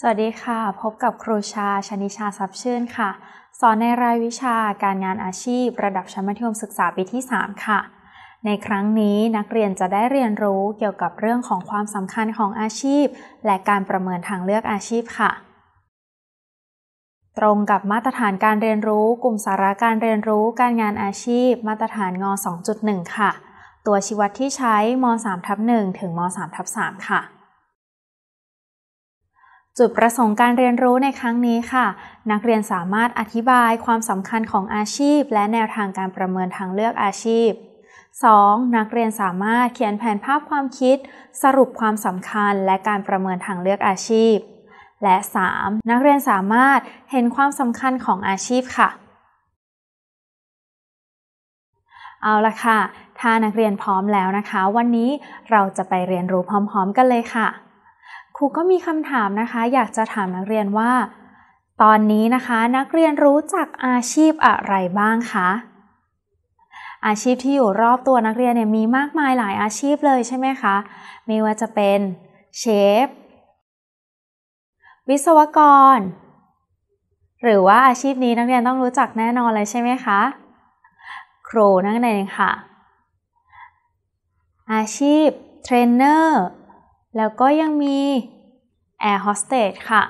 สวัสดีค่ะ พบกับครูชา ชนิชาทรัพย์ชื่นค่ะ สอนในรายวิชาการงานอาชีพระดับชั้นมัธยมศึกษาปีที่ 3 ค่ะ ในครั้งนี้นักเรียนจะได้เรียนรู้เกี่ยวกับเรื่องของความสำคัญของอาชีพ และการประเมินทางเลือกอาชีพค่ะ ตรงกับมาตรฐานการเรียนรู้ กลุ่มสาระการเรียนรู้ การงานอาชีพ มาตรฐานง 2.1 ค่ะ ตัวชี้วัดที่ใช้ม .3 ทับ1ถึงม .3 ทับ3ค่ะจุดประสงค์การเรียนรู้ในครั้งนี้ค่ะ นักเรียนสามารถอธิบายความสำคัญของอาชีพ และแนวทางการประเมินทางเลือกอาชีพ 2. นักเรียนสามารถเขียนแผนภาพความคิด สรุปความสำคัญและการประเมินทางเลือกอาชีพ และ 3. นักเรียนสามารถเห็นความสำคัญของอาชีพค่ะ เอาละค่ะถ้านักเรียนพร้อมแล้วนะคะ วันนี้เราจะไปเรียนรู้พร้อมๆ กันเลยค่ะครูก็มีคำถามนะคะอยากจะถามนักเรียนว่า ตอนนี้นะคะนักเรียนรู้จักอาชีพอะไรบ้างคะอาชีพที่อยู่รอบตัวนักเรียนเนี่ยมีมากมายหลายอาชีพเลยใช่ไหมคะไม่ว่าจะเป็น เชฟวิศวกร หรือว่าอาชีพนี้นักเรียนต้องรู้จักแน่นอนเลยใช่ไหมคะครูนั่นเองค่ะอาชีพเทรนเนอร์แล้วก็ยังมี Air Hostess ค่ะ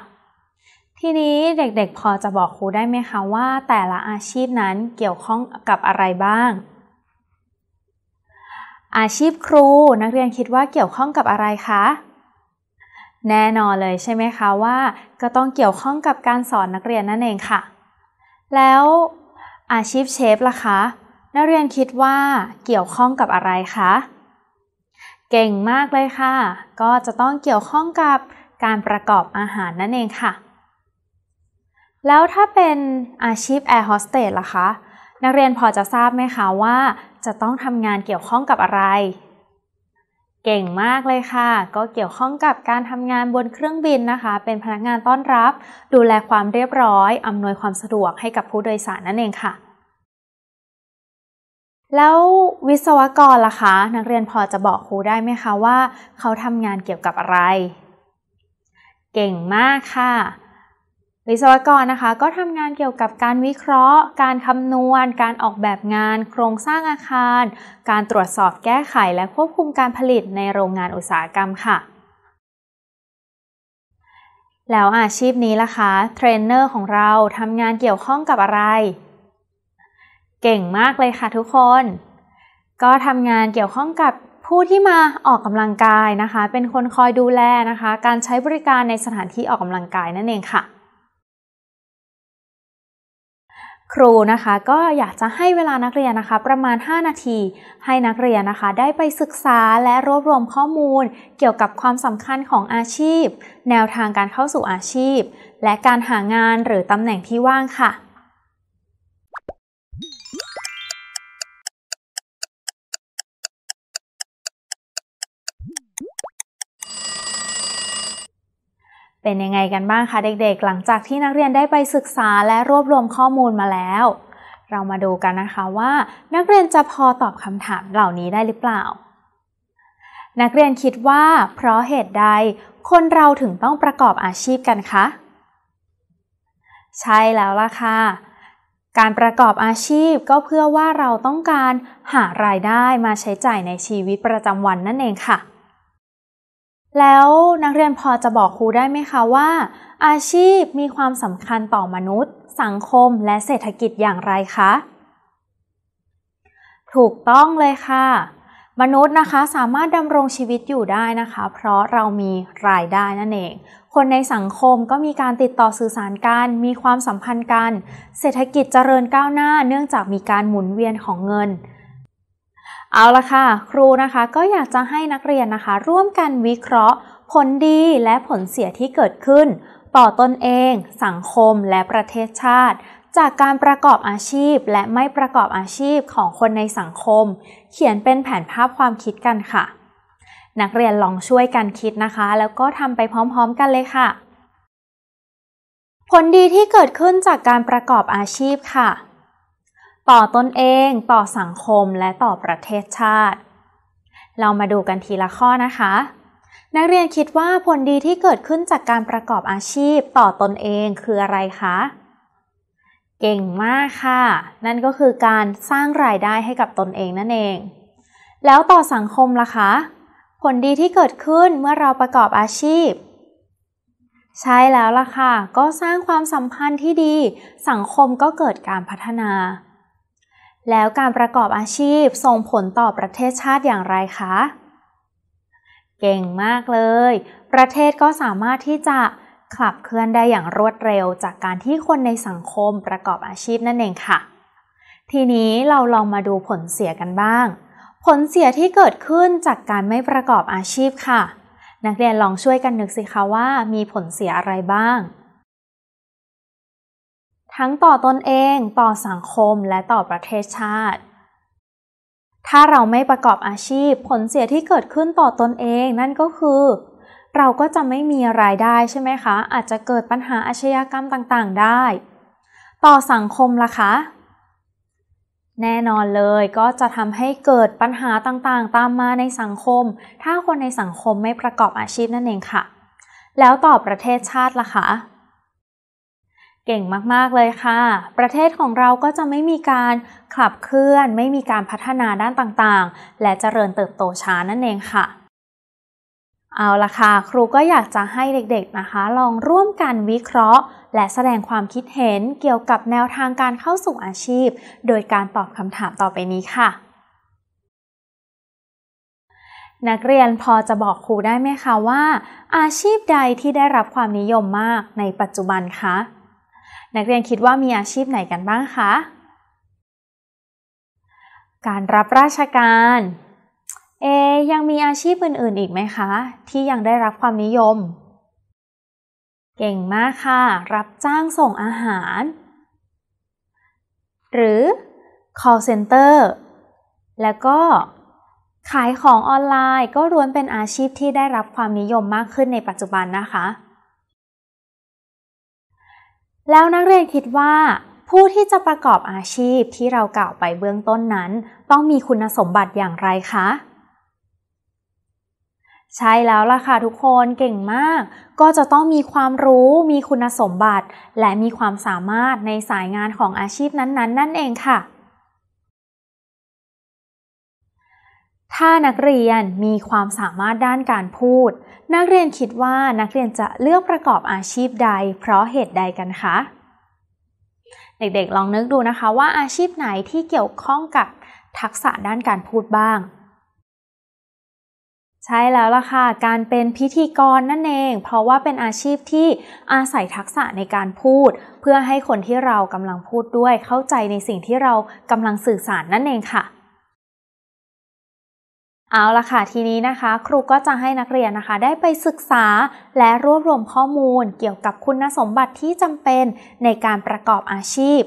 ทีนี้เด็กๆพอจะบอกครูได้ไหมคะว่าแต่ละอาชีพนั้นเกี่ยวข้องกับอะไรบ้างอาชีพครูนักเรียนคิดว่าเกี่ยวข้องกับอะไรคะแน่นอนเลยใช่ไหมคะว่า ก็ต้องเกี่ยวข้องกับการสอนนักเรียนนั่นเองค่ะ แล้วอาชีพเชฟล่ะคะ นักเรียนคิดว่าเกี่ยวข้องกับอะไรคะเก่งมากเลยค่ะ ก็จะต้องเกี่ยวข้องกับการประกอบอาหารนั่นเองค่ะ แล้วถ้าเป็นอาชีพแอร์โฮสเตสล่ะคะ นักเรียนพอจะทราบไหมคะว่า จะต้องทำงานเกี่ยวข้องกับอะไร เก่งมากเลยค่ะ ก็เกี่ยวข้องกับการทำงานบนเครื่องบินนะคะ เป็นพนักงานต้อนรับ ดูแลความเรียบร้อยอำนวยความสะดวกให้กับผู้โดยสารนั่นเองค่ะแล้ววิศวกรล่ะคะ นักเรียนพอจะบอกครูได้ไหมคะว่าเขาทำงานเกี่ยวกับอะไร เก่งมากค่ะ วิศวกรนะคะ ก็ทำงานเกี่ยวกับการวิเคราะห์ การคำนวณ การออกแบบงาน โครงสร้างอาคาร การตรวจสอบแก้ไขและควบคุมการผลิตในโรงงานอุตสาหกรรมค่ะ แล้วอาชีพนี้ล่ะคะเทรนเนอร์ของเราทำงานเกี่ยวข้องกับอะไรเก่งมากเลยค่ะทุกคน ก็ทำงานเกี่ยวข้องกับผู้ที่มาออกกำลังกายนะคะ เป็นคนคอยดูแลนะคะ การใช้บริการในสถานที่ออกกำลังกายนั่นเองค่ะ ครูนะคะก็อยากจะให้เวลานักเรียนนะคะ ประมาณ 5 นาที ให้นักเรียนนะคะ ได้ไปศึกษาและรวบรวมข้อมูล เกี่ยวกับความสำคัญของอาชีพ แนวทางการเข้าสู่อาชีพ และการหางานหรือตำแหน่งที่ว่างค่ะเป็นยังไงกันบ้างคะเด็กๆ หลังจากที่นักเรียนได้ไปศึกษาและรวบรวมข้อมูลมาแล้ว เรามาดูกันนะคะว่า นักเรียนจะพอตอบคำถามเหล่านี้ได้หรือเปล่า นักเรียนคิดว่า เพราะเหตุใดคนเราถึงต้องประกอบอาชีพกันคะ ใช่แล้วล่ะค่ะ การประกอบอาชีพก็เพื่อว่าเราต้องการหารายได้มาใช้จ่ายในชีวิตประจำวันนั่นเองค่ะแล้วนักเรียนพอจะบอกครูได้ไหมคะว่าอาชีพมีความสำคัญต่อมนุษย์ สังคมและเศรษฐกิจอย่างไรคะ ถูกต้องเลยค่ะมนุษย์นะคะสามารถดำรงชีวิตอยู่ได้นะคะ เพราะเรามีรายได้นั่นเอง คนในสังคมก็มีการติดต่อสื่อสารกัน มีความสัมพันธ์กัน เศรษฐกิจเจริญก้าวหน้า เนื่องจากมีการหมุนเวียนของเงินเอาละค่ะ ครูนะคะก็อยากจะให้นักเรียนนะคะ ร่วมกันวิเคราะห์ผลดีและผลเสียที่เกิดขึ้น ต่อตนเอง สังคมและประเทศชาติ จากการประกอบอาชีพ และไม่ประกอบอาชีพของคนในสังคม เขียนเป็นแผนภาพความคิดกันค่ะ นักเรียนลองช่วยกันคิดนะคะ แล้วก็ทำไปพร้อมๆ กันเลยค่ะ ผลดีที่เกิดขึ้นจากการประกอบอาชีพค่ะต่อตนเอง ต่อสังคม และต่อประเทศชาติ เรามาดูกันทีละข้อนะคะ นักเรียนคิดว่าผลดีที่เกิดขึ้นจากการประกอบอาชีพต่อตนเองคืออะไรคะ เก่งมากค่ะ นั่นก็คือการสร้างรายได้ให้กับตนเองนั่นเอง แล้วต่อสังคมล่ะคะ ผลดีที่เกิดขึ้นเมื่อเราประกอบอาชีพ ใช่แล้วล่ะค่ะ ก็สร้างความสัมพันธ์ที่ดี สังคมก็เกิดการพัฒนาแล้วการประกอบอาชีพส่งผลต่อประเทศชาติอย่างไรคะ เก่งมากเลย ประเทศก็สามารถที่จะขับเคลื่อนได้อย่างรวดเร็วจากการที่คนในสังคมประกอบอาชีพนั่นเองค่ะ ทีนี้เราลองมาดูผลเสียกันบ้าง ผลเสียที่เกิดขึ้นจากการไม่ประกอบอาชีพค่ะ นักเรียนลองช่วยกันนึกสิคะว่ามีผลเสียอะไรบ้างทั้งต่อตนเอง ต่อสังคม และต่อประเทศชาติ ถ้าเราไม่ประกอบอาชีพ ผลเสียที่เกิดขึ้นต่อตนเองนั่นก็คือ เราก็จะไม่มีรายได้ใช่ไหมคะ อาจจะเกิดปัญหาอาชญากรรมต่างๆได้ ต่อสังคมล่ะคะ แน่นอนเลยก็จะทำให้เกิดปัญหาต่างๆ ตามมาในสังคม ถ้าคนในสังคมไม่ประกอบอาชีพนั่นเองค่ะ แล้วต่อประเทศชาติล่ะคะเก่งมากๆ เลยค่ะ ประเทศของเราก็จะไม่มีการขับเคลื่อน ไม่มีการพัฒนาด้านต่างๆ และเจริญเติบโตช้านั่นเองค่ะ เอาละค่ะ ครูก็อยากจะให้เด็ก ๆ นะคะ ลองร่วมกันวิเคราะห์ และแสดงความคิดเห็นเกี่ยวกับแนวทางการเข้าสู่อาชีพ โดยการตอบคำถามต่อไปนี้ค่ะ นักเรียนพอจะบอกครูได้ไหมคะว่า อาชีพใดที่ได้รับความนิยมมากในปัจจุบันคะนักเรียนคิดว่ามีอาชีพไหนกันบ้างคะ การรับราชการ เอยังมีอาชีพอื่นๆอีกไหมคะ ที่ยังได้รับความนิยม เก่งมากค่ะ รับจ้างส่งอาหาร หรือ call center แล้วก็ขายของออนไลน์ ก็ล้วนเป็นอาชีพที่ได้รับความนิยมมากขึ้นในปัจจุบันนะคะแล้วนักเรียนคิดว่าผู้ที่จะประกอบอาชีพที่เรากล่าวไปเบื้องต้นนั้น ต้องมีคุณสมบัติอย่างไรคะ ใช่แล้วล่ะค่ะทุกคนเก่งมากก็จะต้องมีความรู้มีคุณสมบัติ และมีความสามารถในสายงานของอาชีพนั้นๆนั่นเองค่ะถ้านักเรียนมีความสามารถด้านการพูด นักเรียนคิดว่านักเรียนจะเลือกประกอบอาชีพใดเพราะเหตุใดกันคะ เด็กๆ ลองนึกดูนะคะว่าอาชีพไหนที่เกี่ยวข้องกับทักษะด้านการพูดบ้าง ใช่แล้วล่ะค่ะ การเป็นพิธีกรนั่นเอง เพราะว่าเป็นอาชีพที่อาศัยทักษะในการพูด เพื่อให้คนที่เรากำลังพูดด้วยเข้าใจในสิ่งที่เรากำลังสื่อสารนั่นเองค่ะเอาละค่ะ ทีนี้นะคะ ครูก็จะให้นักเรียนนะคะ ได้ไปศึกษาและรวบรวมข้อมูลเกี่ยวกับคุณสมบัติที่จำเป็นในการประกอบอาชีพ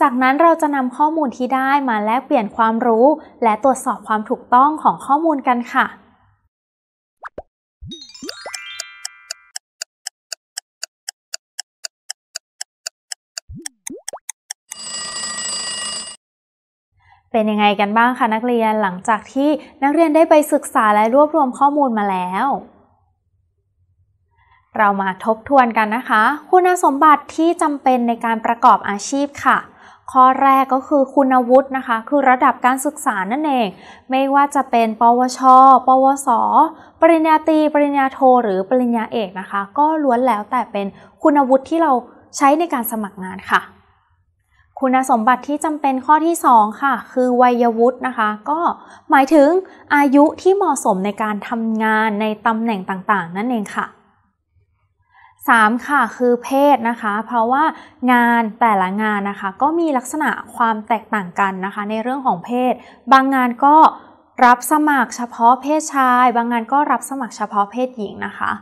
จากนั้นเราจะนำข้อมูลที่ได้มาแลกเปลี่ยนความรู้ และตรวจสอบความถูกต้องของข้อมูลกันค่ะเป็นยังไงกันบ้างคะนักเรียนหลังจากที่นักเรียนได้ไปศึกษาและรวบรวมข้อมูลมาแล้ว เรามาทบทวนกันนะคะ คุณสมบัติที่จำเป็นในการประกอบอาชีพค่ะข้อแรกก็คือคุณวุฒินะคะ คือระดับการศึกษานั่นเอง ไม่ว่าจะเป็น ปวชปวสปริญญาตรี ปริญญาโทหรือปริญญาเอกนะคะ ก็ล้วนแล้วแต่เป็นคุณวุฒิที่เราใช้ในการสมัครงานค่ะคุณสมบัติที่จำเป็นข้อที่ 2ค่ะคือ วัยวุฒินะคะ ก็หมายถึงอายุที่เหมาะสมในการทำงานในตำแหน่งต่างๆ นั่นเองค่ะ 3. ค่ะคือเพศนะคะ เพราะว่างานแต่ละงานนะคะก็มีลักษณะความแตกต่างกันนะคะในเรื่องของเพศ บางงานก็รับสมัครเฉพาะเพศชาย บางงานก็รับสมัครเฉพาะเพศหญิงนะคะ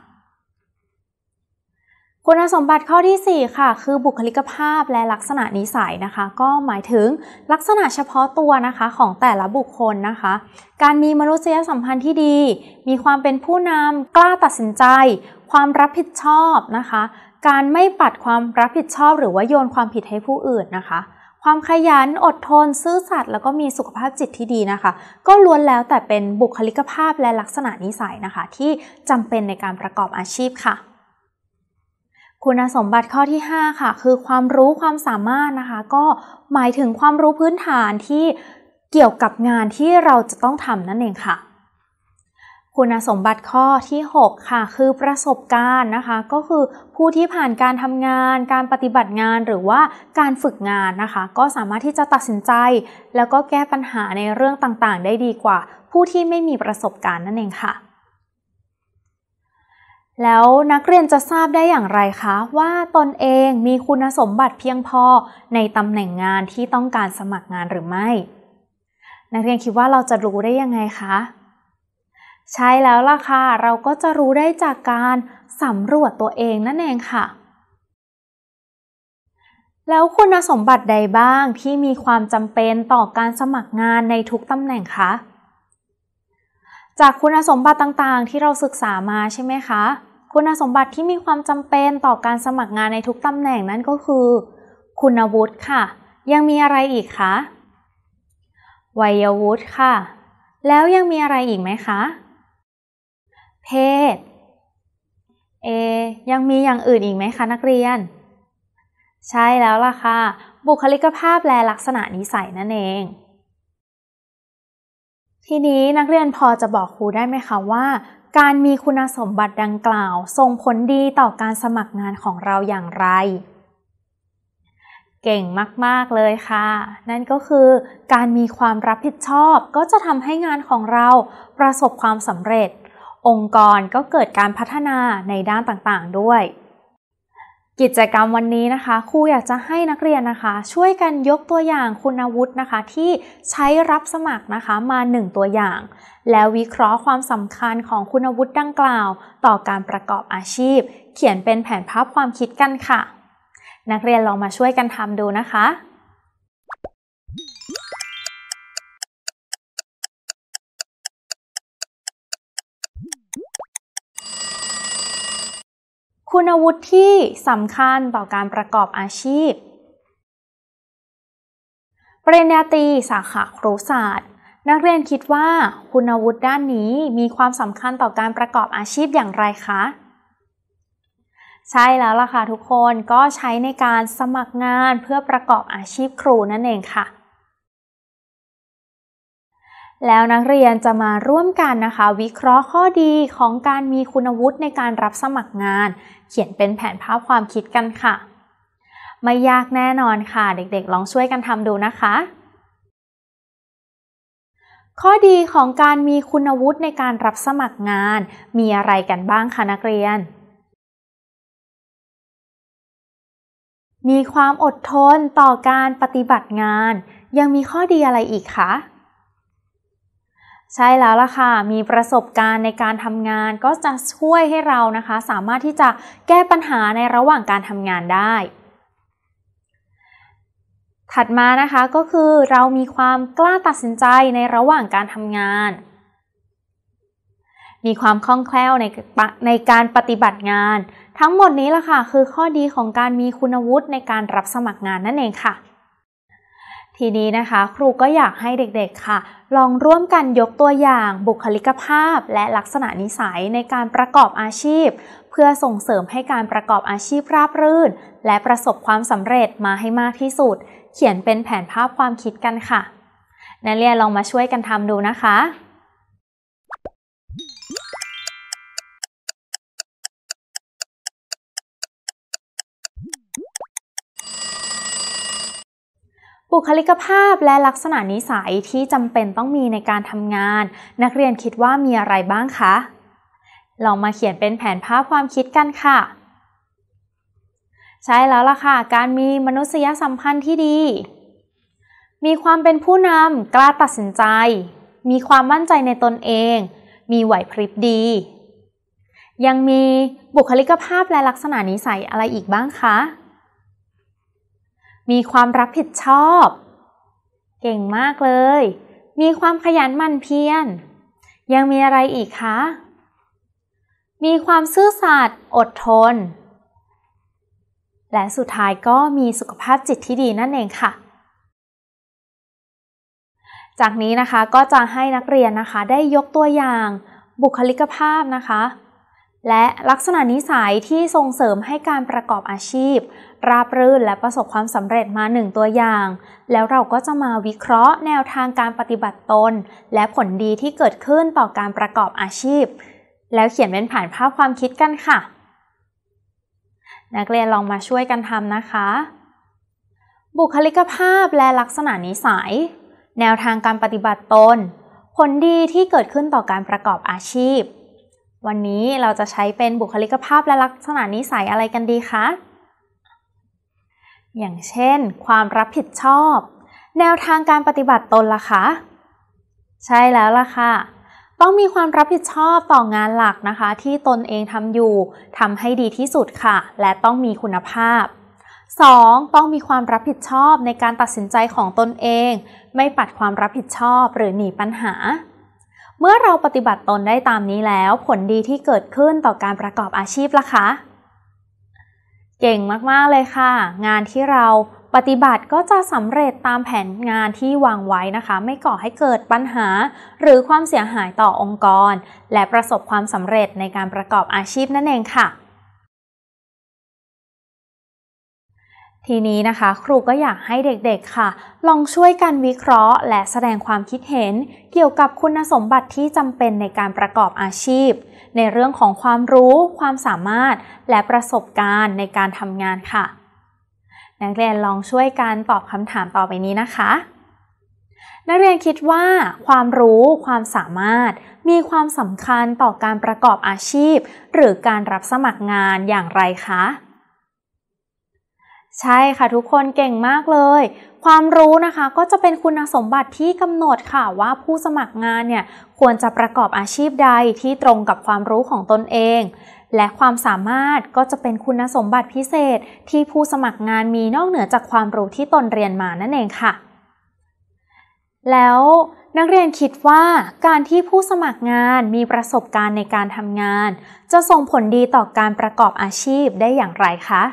คุณสมบัติข้อที่ 4 ค่ะ คือบุคลิกภาพและลักษณะนิสัยนะคะ ก็หมายถึงลักษณะเฉพาะตัวนะคะ ของแต่ละบุคคลนะคะ การมีมนุษยสัมพันธ์ที่ดี มีความเป็นผู้นำกล้าตัดสินใจ ความรับผิดชอบนะคะ การไม่ปัดความรับผิดชอบ หรือว่าโยนความผิดให้ผู้อื่นนะคะ ความขยัน อดทน ซื่อสัตย์แล้วก็มีสุขภาพจิตที่ดีนะคะ ก็ล้วนแล้วแต่เป็นบุคลิกภาพและลักษณะนิสัยนะคะ ที่จำเป็นในการประกอบอาชีพค่ะคุณสมบัติข้อที่5ค่ะคือความรู้ความสามารถนะคะ ก็หมายถึงความรู้พื้นฐานที่เกี่ยวกับงานที่เราจะต้องทำนั่นเองค่ะ คุณสมบัติข้อที่6ค่ะคือประสบการณ์นะคะ ก็คือผู้ที่ผ่านการทำงาน การปฏิบัติงานหรือว่าการฝึกงานนะคะ ก็สามารถที่จะตัดสินใจ แล้วก็แก้ปัญหาในเรื่องต่างๆ ได้ดีกว่า ผู้ที่ไม่มีประสบการณ์นั่นเองค่ะแล้วนักเรียนจะทราบได้อย่างไรคะ ว่าตนเองมีคุณสมบัติเพียงพอ ในตำแหน่งงานที่ต้องการสมัครงานหรือไม่ นักเรียนคิดว่าเราจะรู้ได้ยังไงคะ ใช่แล้วล่ะค่ะเราก็จะรู้ได้จากการ สำรวจตัวเองนั่นเองค่ะ แล้วคุณสมบัติใดบ้างที่มีความจำเป็นต่อการสมัครงานในทุกตำแหน่งคะจากคุณสมบัติต่างๆ ที่เราศึกษามาใช่ไหมคะคุณสมบัติที่มีความจำเป็นต่อการสมัครงานในทุกตำแหน่งนั้นก็คือ คุณวุฒิค่ะ ยังมีอะไรอีกคะวัยวุฒิค่ะ แล้วยังมีอะไรอีกไหมคะ เพศเอยังมีอย่างอื่นอีกไหมคะนักเรียน ใช่แล้วล่ะค่ะ บุคลิกภาพและลักษณะนิสัยนั่นเองทีนี้นักเรียนพอจะบอกครูได้ไหมคะว่า การมีคุณสมบัติดังกล่าวส่งผลดีต่อการสมัครงานของเราอย่างไร เก่งมาก ๆเลยค่ะ นั่นก็คือการมีความรับผิดชอบก็จะทำให้งานของเราประสบความสำเร็จ องค์กรก็เกิดการพัฒนาในด้านต่างๆด้วยกิจกรรมวันนี้นะคะ ครูอยากจะให้นักเรียนนะคะ ช่วยกันยกตัวอย่างคุณวุฒินะคะ ที่ใช้รับสมัครนะคะมา 1 ตัวอย่าง แล้ววิเคราะห์ความสำคัญของคุณวุฒิดังกล่าว ต่อการประกอบอาชีพ เขียนเป็นแผนภาพความคิดกันค่ะ นักเรียนลองมาช่วยกันทำดูนะคะคุณวุฒิที่สำคัญต่อการประกอบอาชีพปริญญาตรีสาขาครุศาสตร์ นักเรียนคิดว่าคุณวุฒิด้านนี้มีความสำคัญต่อการประกอบอาชีพอย่างไรคะใช่แล้วล่ะค่ะทุกคนก็ใช้ในการสมัครงานเพื่อประกอบอาชีพครูนั่นเองค่ะแล้วนักเรียนจะมาร่วมกันนะคะ วิเคราะห์ข้อดีของการมีคุณวุฒิในการรับสมัครงาน เขียนเป็นแผนภาพความคิดกันค่ะ ไม่ยากแน่นอนค่ะเด็กๆ ลองช่วยกันทำดูนะคะ ข้อดีของการมีคุณวุฒิในการรับสมัครงานมีอะไรกันบ้างคะนักเรียน มีความอดทนต่อการปฏิบัติงาน ยังมีข้อดีอะไรอีกคะใช่แล้วล่ะค่ะ มีประสบการณ์ในการทำงาน ก็จะช่วยให้เรานะคะ สามารถที่จะแก้ปัญหาในระหว่างการทำงานได้ ถัดมานะคะก็คือเรามีความกล้าตัดสินใจในระหว่างการทำงาน มีความคล่องแคล่วในในการปฏิบัติงาน ทั้งหมดนี้ล่ะค่ะคือข้อดีของการมีคุณวุฒิในการรับสมัครงานนั่นเองค่ะทีนี้นะคะครูก็อยากให้เด็กๆค่ะ ลองร่วมกันยกตัวอย่างบุคลิกภาพ และลักษณะนิสัยในการประกอบอาชีพ เพื่อส่งเสริมให้การประกอบอาชีพราบรื่น และประสบความสำเร็จมาให้มากที่สุด เขียนเป็นแผนภาพความคิดกันค่ะ นักเรียนลองมาช่วยกันทำดูนะคะบุคลิกภาพและลักษณะนิสัยที่จำเป็นต้องมีในการทำงาน นักเรียนคิดว่ามีอะไรบ้างคะ ลองมาเขียนเป็นแผนภาพความคิดกันค่ะ ใช่แล้วล่ะค่ะ การมีมนุษยสัมพันธ์ที่ดี มีความเป็นผู้นำกล้าตัดสินใจ มีความมั่นใจในตนเอง มีไหวพริบดี ยังมีบุคลิกภาพและลักษณะนิสัยอะไรอีกบ้างคะมีความรับผิดชอบ เก่งมากเลย มีความขยันหมั่นเพียร ยังมีอะไรอีกคะ มีความซื่อสัตย์อดทน และสุดท้ายก็มีสุขภาพจิตที่ดีนั่นเองค่ะ จากนี้นะคะก็จะให้นักเรียนนะคะ ได้ยกตัวอย่างบุคลิกภาพนะคะและลักษณะนิสัยที่ส่งเสริมให้การประกอบอาชีพ ราบรื่นและประสบความสำเร็จมาหนึ่งตัวอย่าง แล้วเราก็จะมาวิเคราะห์แนวทางการปฏิบัติตน และผลดีที่เกิดขึ้นต่อการประกอบอาชีพ แล้วเขียนเป็นผ่านภาพความคิดกันค่ะ นักเรียนลองมาช่วยกันทำนะคะ บุคลิกภาพและลักษณะนิสัย แนวทางการปฏิบัติตน ผลดีที่เกิดขึ้นต่อการประกอบอาชีพวันนี้เราจะใช้เป็นบุคลิกภาพและลักษณะ นิสัยอะไรกันดีคะ อย่างเช่น ความรับผิดชอบ แนวทางการปฏิบัติตนล่ะคะ ใช่แล้วล่ะค่ะ ต้องมีความรับผิดชอบต่องานหลักนะคะ ที่ตนเองทำอยู่ ทำให้ดีที่สุดค่ะ และต้องมีคุณภาพ 2. ต้องมีความรับผิดชอบในการตัดสินใจของตนเอง ไม่ปัดความรับผิดชอบหรือหนีปัญหาเมื่อเราปฏิบัติตนได้ตามนี้แล้วผลดีที่เกิดขึ้นต่อการประกอบอาชีพล่ะคะ เก่งมากๆเลยค่ะ งานที่เราปฏิบัติก็จะสำเร็จตามแผนงานที่วางไว้นะคะ ไม่ก่อให้เกิดปัญหา หรือความเสียหายต่อองค์กร และประสบความสำเร็จในการประกอบอาชีพนั่นเองค่ะทีนี้นะคะครูก็อยากให้เด็กๆค่ะ ลองช่วยกันวิเคราะห์และแสดงความคิดเห็น เกี่ยวกับคุณสมบัติที่จำเป็นในการประกอบอาชีพ ในเรื่องของความรู้ความสามารถ และประสบการณ์ในการทำงานค่ะนักเรียนลองช่วยกันตอบคำถามต่อไปนี้นะคะ นักเรียนคิดว่าความรู้ความสามารถ มีความสำคัญต่อการประกอบอาชีพ หรือการรับสมัครงานอย่างไรคะใช่ค่ะทุกคนเก่งมากเลย ความรู้นะคะก็จะเป็นคุณสมบัติที่กำหนดค่ะว่าผู้สมัครงานเนี่ยควรจะประกอบอาชีพใดที่ตรงกับความรู้ของตนเอง และความสามารถก็จะเป็นคุณสมบัติพิเศษที่ผู้สมัครงานมีนอกเหนือจากความรู้ที่ตนเรียนมานั่นเองค่ะ แล้วนักเรียนคิดว่า การที่ผู้สมัครงานมีประสบการณ์ในการทำงาน จะส่งผลดีต่อการประกอบอาชีพได้อย่างไรคะ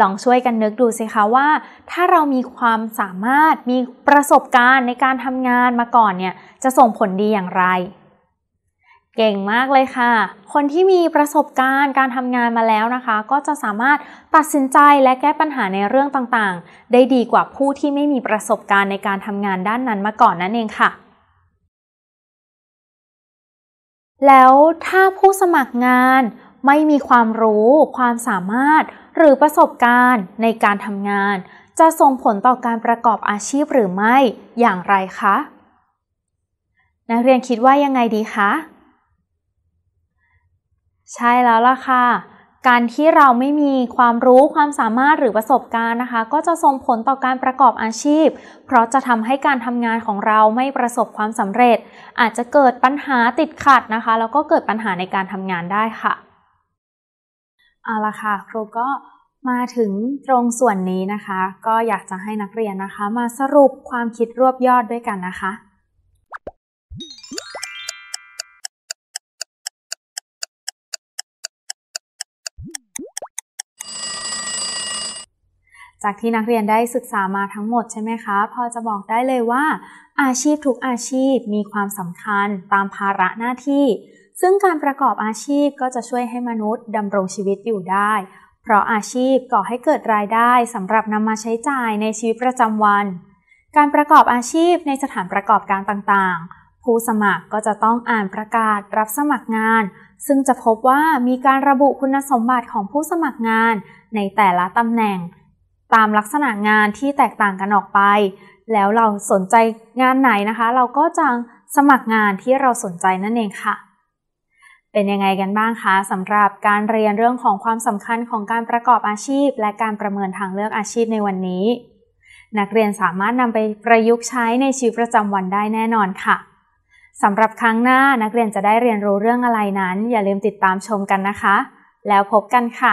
ลองช่วยกันนึกดูสิคะว่า ถ้าเรามีความสามารถมีประสบการณ์ในการทำงานมาก่อนเนี่ยจะส่งผลดีอย่างไร เก่งมากเลยค่ะ คนที่มีประสบการณ์การทำงานมาแล้วนะคะ ก็จะสามารถตัดสินใจและแก้ปัญหาในเรื่องต่างๆ ได้ดีกว่าผู้ที่ไม่มีประสบการณ์ในการทำงานด้านนั้นมา ก่อนนั่นเองค่ะ แล้วถ้าผู้สมัครงานไม่มีความรู้ความสามารถ หรือประสบการณ์ในการทำงาน จะส่งผลต่อการประกอบอาชีพหรือไม่อย่างไรคะนักเรียนคิดว่ายังไงดีคะใช่แล้วล่ะค่ะ การที่เราไม่มีความรู้ความสามารถหรือประสบการณ์นะคะ ก็จะส่งผลต่อการประกอบอาชีพ เพราะจะทำให้การทำงานของเราไม่ประสบความสำเร็จ อาจจะเกิดปัญหาติดขัดนะคะแล้วก็เกิดปัญหาในการทำงานได้ค่ะเอาละค่ะครูก็มาถึงตรงส่วนนี้นะคะ ก็อยากจะให้นักเรียนนะคะ มาสรุปความคิดรวบยอดด้วยกันนะคะ จากที่นักเรียนได้ศึกษามาทั้งหมดใช่ไหมคะ พอจะบอกได้เลยว่า อาชีพทุกอาชีพมีความสำคัญตามภาระหน้าที่ซึ่งการประกอบอาชีพก็จะช่วยให้มนุษย์ดำรงชีวิตอยู่ได้ เพราะอาชีพก่อให้เกิดรายได้สำหรับนำมาใช้จ่ายในชีวิตประจำวัน การประกอบอาชีพในสถานประกอบการต่างๆ ผู้สมัครก็จะต้องอ่านประกาศรับสมัครงาน ซึ่งจะพบว่ามีการระบุคุณสมบัติของผู้สมัครงานในแต่ละตำแหน่ง ตามลักษณะงานที่แตกต่างกันออกไป แล้วเราสนใจงานไหนนะคะ เราก็จะสมัครงานที่เราสนใจนั่นเองค่ะเป็นยังไงกันบ้างคะสำหรับการเรียนเรื่องของความสำคัญของการประกอบอาชีพ และการประเมินทางเลือกอาชีพในวันนี้ นักเรียนสามารถนำไปประยุกต์ใช้ในชีวิตประจำวันได้แน่นอนค่ะสำหรับครั้งหน้านักเรียนจะได้เรียนรู้เรื่องอะไรนั้น อย่าลืมติดตามชมกันนะคะ แล้วพบกันค่ะ